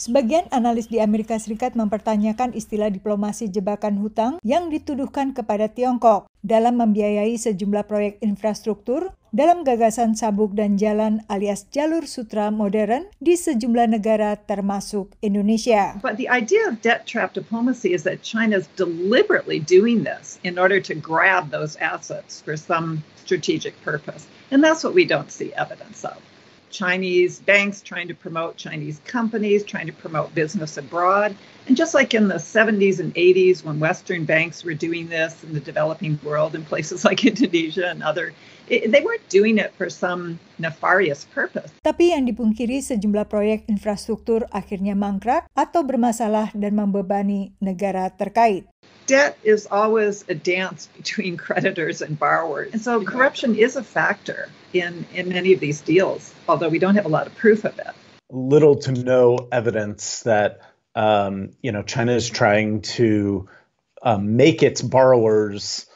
Sebagian analis di Amerika Serikat mempertanyakan istilah diplomasi jebakan hutang yang dituduhkan kepada Tiongkok dalam membiayai sejumlah proyek infrastruktur dalam gagasan sabuk dan jalan alias jalur sutra modern di sejumlah negara termasuk Indonesia. But the idea of debt trap diplomacy is that China is deliberately doing this in order to grab those assets for some strategic purpose. And that's what we don't see evidence of. Chinese banks trying to promote Chinese companies, trying to promote business abroad. And just like in the 70s and 80s, when Western banks were doing this in the developing world in places like Indonesia and other, it, they weren't doing it for some nefarious purpose. Tapi yang dipungkiri sejumlah proyek infrastruktur akhirnya mangkrak atau bermasalah dan membebani negara terkait debt is always a dance between creditors and borrowers. And so corruption is a factor in, in many of these deals, although we don't have a lot of proof of it. Little to no evidence that um, you know China is trying to um, make its borrowers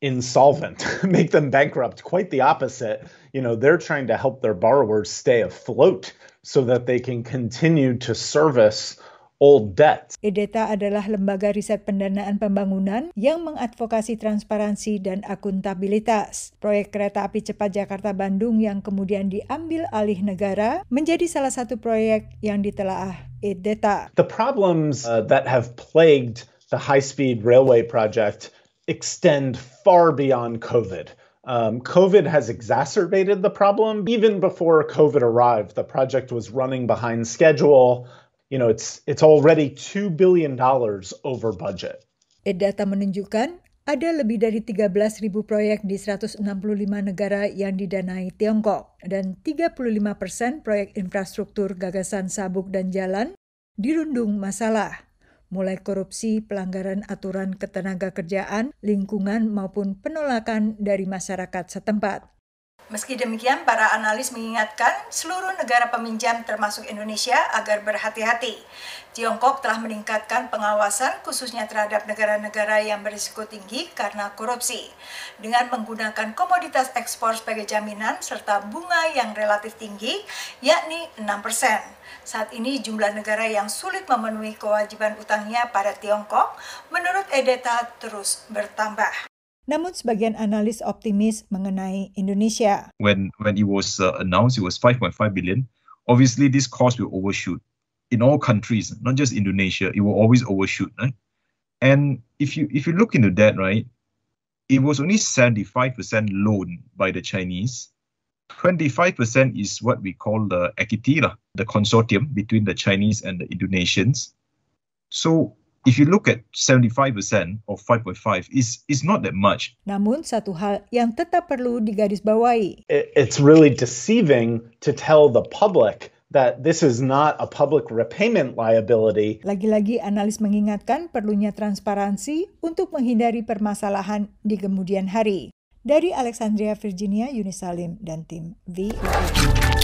insolvent, make them bankrupt. Quite the opposite. You know, they're trying to help their borrowers stay afloat so that they can continue to service old debts. EDETA adalah lembaga riset pendanaan pembangunan yang mengadvokasi transparansi dan akuntabilitas. Proyek kereta api cepat Jakarta-Bandung yang kemudian diambil alih negara menjadi salah satu proyek yang ditelaah EDETA. The problems uh, that have plagued the high-speed railway project extend far beyond COVID. Um, COVID has exacerbated the problem. Even before COVID arrived, the project was running behind schedule. you know, it's it's already two billion dollars over budget. Data menunjukkan ada lebih dari 13.000 proyek di 165 negara yang didanai Tiongkok dan 35 persen proyek infrastruktur gagasan sabuk dan jalan dirundung masalah, mulai korupsi, pelanggaran aturan ketenaga kerjaan, lingkungan maupun penolakan dari masyarakat setempat. Meski demikian, para analis mengingatkan seluruh negara peminjam termasuk Indonesia agar berhati-hati. Tiongkok telah meningkatkan pengawasan khususnya terhadap negara-negara yang berisiko tinggi karena korupsi dengan menggunakan komoditas ekspor sebagai jaminan serta bunga yang relatif tinggi yakni 6%. Saat ini jumlah negara yang sulit memenuhi kewajiban utangnya pada Tiongkok menurut Edeta terus bertambah. Namun sebagian analis optimis mengenai Indonesia. When when it was uh, announced it was 5.5 billion, obviously this cost will overshoot. In all countries, not just Indonesia, it will always overshoot, right? And if you if you look into that, right, it was only 75% loan by the Chinese. 25% is what we call the Ekitira, the consortium between the Chinese and the Indonesians. So if you look at 75% or 5.5 is is not that much. Namun satu hal yang tetap perlu digarisbawahi. It's really deceiving to tell the public that this is not a public repayment liability. Lagi-lagi analis mengingatkan perlunya transparansi untuk menghindari permasalahan di kemudian hari. Dari Alexandria, Virginia, Yunisalim dan tim VOA.